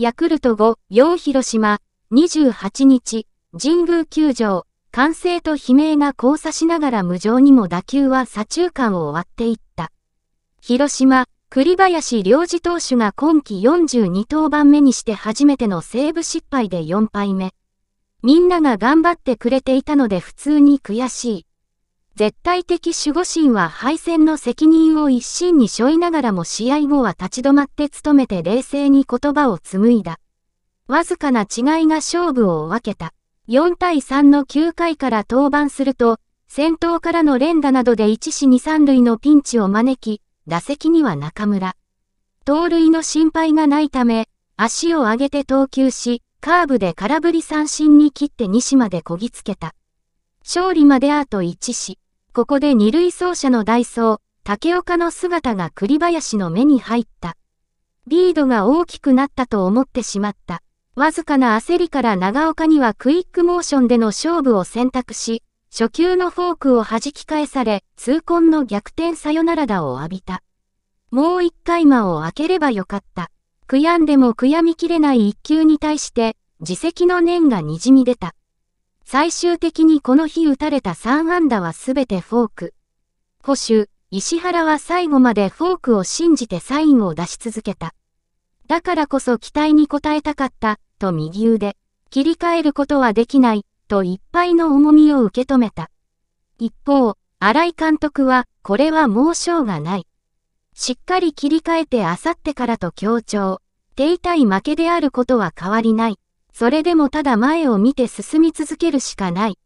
ヤクルト5、4広島、28日、神宮球場、歓声と悲鳴が交差しながら無情にも打球は左中間を割っていった。広島、栗林良二投手が今季42登板目にして初めてのセーブ失敗で4敗目。みんなが頑張ってくれていたので普通に悔しい。絶対的守護神は敗戦の責任を一身に背負いながらも試合後は立ち止まって努めて冷静に言葉を紡いだ。わずかな違いが勝負を分けた。4対3の9回から登板すると、先頭からの連打などで1死2、3塁のピンチを招き、打席には中村。盗塁の心配がないため、足を上げて投球し、カーブで空振り三振に切って西までこぎつけた。勝利まであと1し、ここで二塁走者の代ー、竹岡の姿が栗林の目に入った。リードが大きくなったと思ってしまった。わずかな焦りから長岡にはクイックモーションでの勝負を選択し、初球のフォークを弾き返され、痛恨の逆転さよならだを浴びた。もう一回間を開ければよかった。悔やんでも悔やみきれない一球に対して、自責の念がにじみ出た。最終的にこの日打たれた3安打はすべてフォーク。捕手、石原は最後までフォークを信じてサインを出し続けた。だからこそ期待に応えたかった、と右腕。切り替えることはできない、といっぱいの重みを受け止めた。一方、新井監督は、これはもうしょうがない。しっかり切り替えてあさってからと強調。手痛い負けであることは変わりない。それでもただ前を見て進み続けるしかない。